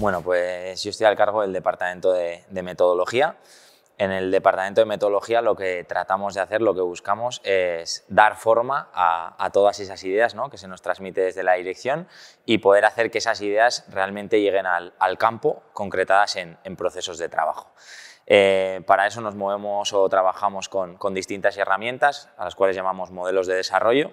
Bueno, pues yo estoy al cargo del departamento de, metodología. En el departamento de metodología lo que tratamos de hacer, lo que buscamos es dar forma a, todas esas ideas ¿no? que se nos transmite desde la dirección y poder hacer que esas ideas realmente lleguen al, campo, concretadas en, procesos de trabajo. Eh, para eso nos movemos o trabajamos con distintas herramientas, a las cuales llamamos modelos de desarrollo,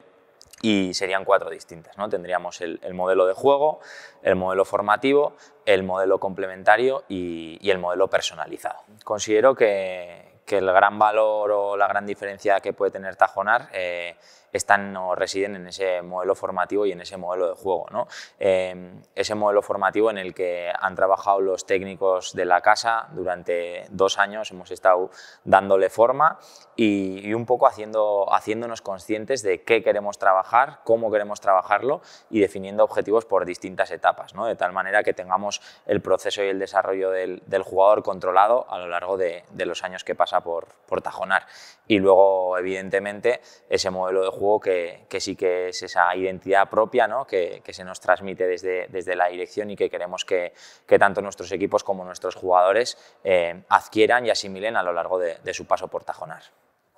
y serían cuatro distintas. ¿no? Tendríamos el, modelo de juego, el modelo formativo, el modelo complementario y, y el modelo personalizado. Considero que, que el gran valor o la gran diferencia que puede tener Tajonar eh, están residen en ese modelo formativo y en ese modelo de juego. ¿no? Eh, ese modelo formativo en el que han trabajado los técnicos de la casa durante dos años, hemos estado dándole forma y, un poco haciendo, haciéndonos conscientes de qué queremos trabajar, cómo queremos trabajarlo y definiendo objetivos por distintas etapas, ¿no? de tal manera que tengamos el proceso y el desarrollo del, jugador controlado a lo largo de, de los años que pasan por, tajonar. Y luego, evidentemente, ese modelo de juego que, sí que es esa identidad propia ¿no? que, se nos transmite desde, la dirección y que queremos que, tanto nuestros equipos como nuestros jugadores eh, adquieran y asimilen a lo largo de su paso por tajonar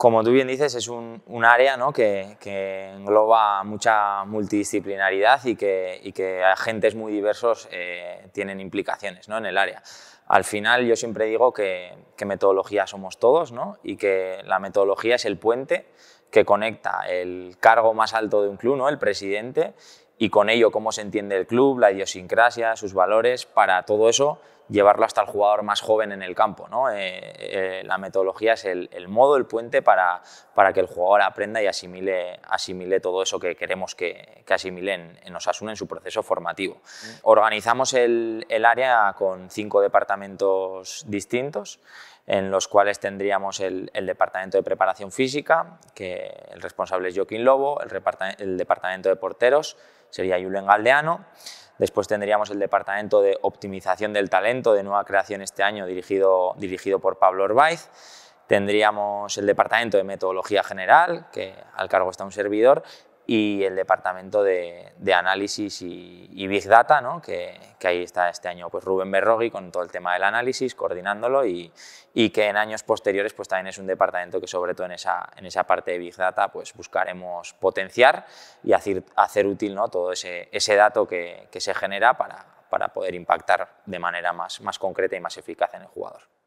como tú bien dices, es un, área ¿no? que, engloba mucha multidisciplinaridad y que, y que agentes muy diversos eh, tienen implicaciones ¿no? en el área. Al final yo siempre digo que, metodología somos todos ¿no? y que la metodología es el puente que conecta el cargo más alto de un club, ¿no? el presidente, y con ello cómo se entiende el club, la idiosincrasia, sus valores, para todo eso llevarlo hasta el jugador más joven en el campo. ¿no? Eh, eh, la metodología es el, modo, el puente para, que el jugador aprenda y asimile, asimile todo eso que queremos que, que asimile en, en, en su proceso formativo. Mm. Organizamos el, área con cinco departamentos distintos en los cuales tendríamos el, departamento de preparación física, que el responsable es Joaquín Lobo, el departamento de porteros, sería Julen Galdeano. Después tendríamos el departamento de optimización del talento de nueva creación este año dirigido, dirigido por Pablo Orbaiz. Tendríamos el departamento de metodología general, que al cargo está un servidor, y el departamento de, análisis y, Big Data, que, ahí está este año pues Rubén Berrogui con todo el tema del análisis, coordinándolo y, y, que en años posteriores pues también es un departamento que sobre todo en esa, en esa parte de Big Data pues buscaremos potenciar y hacer, hacer útil ¿no? todo ese, dato que, se genera para, poder impactar de manera más concreta y más eficaz en el jugador.